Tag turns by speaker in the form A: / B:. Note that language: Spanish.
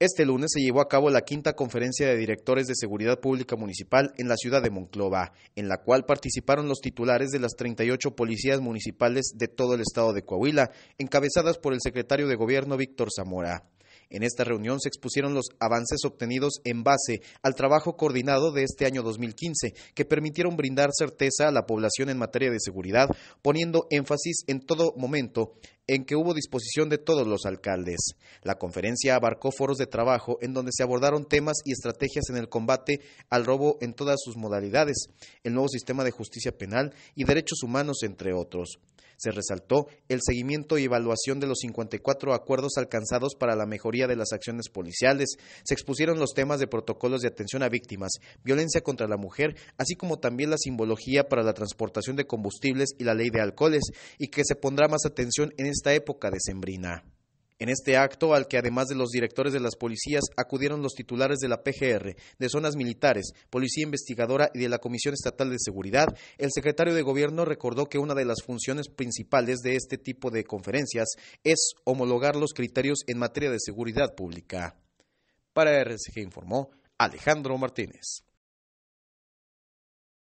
A: Este lunes se llevó a cabo la quinta conferencia de directores de seguridad pública municipal en la ciudad de Monclova, en la cual participaron los titulares de las 38 policías municipales de todo el estado de Coahuila, encabezadas por el secretario de gobierno Víctor Zamora. En esta reunión se expusieron los avances obtenidos en base al trabajo coordinado de este año 2015, que permitieron brindar certeza a la población en materia de seguridad, poniendo énfasis en todo momento en que hubo disposición de todos los alcaldes. La conferencia abarcó foros de trabajo en donde se abordaron temas y estrategias en el combate al robo en todas sus modalidades, el nuevo sistema de justicia penal y derechos humanos, entre otros. Se resaltó el seguimiento y evaluación de los 54 acuerdos alcanzados para la mejoría de las acciones policiales. Se expusieron los temas de protocolos de atención a víctimas, violencia contra la mujer, así como también la simbología para la transportación de combustibles y la ley de alcoholes, y que se pondrá más atención en esta época decembrina. En este acto, al que además de los directores de las policías acudieron los titulares de la PGR, de zonas militares, Policía Investigadora y de la Comisión Estatal de Seguridad, el secretario de Gobierno recordó que una de las funciones principales de este tipo de conferencias es homologar los criterios en materia de seguridad pública. Para RCG informó Alejandro Martínez.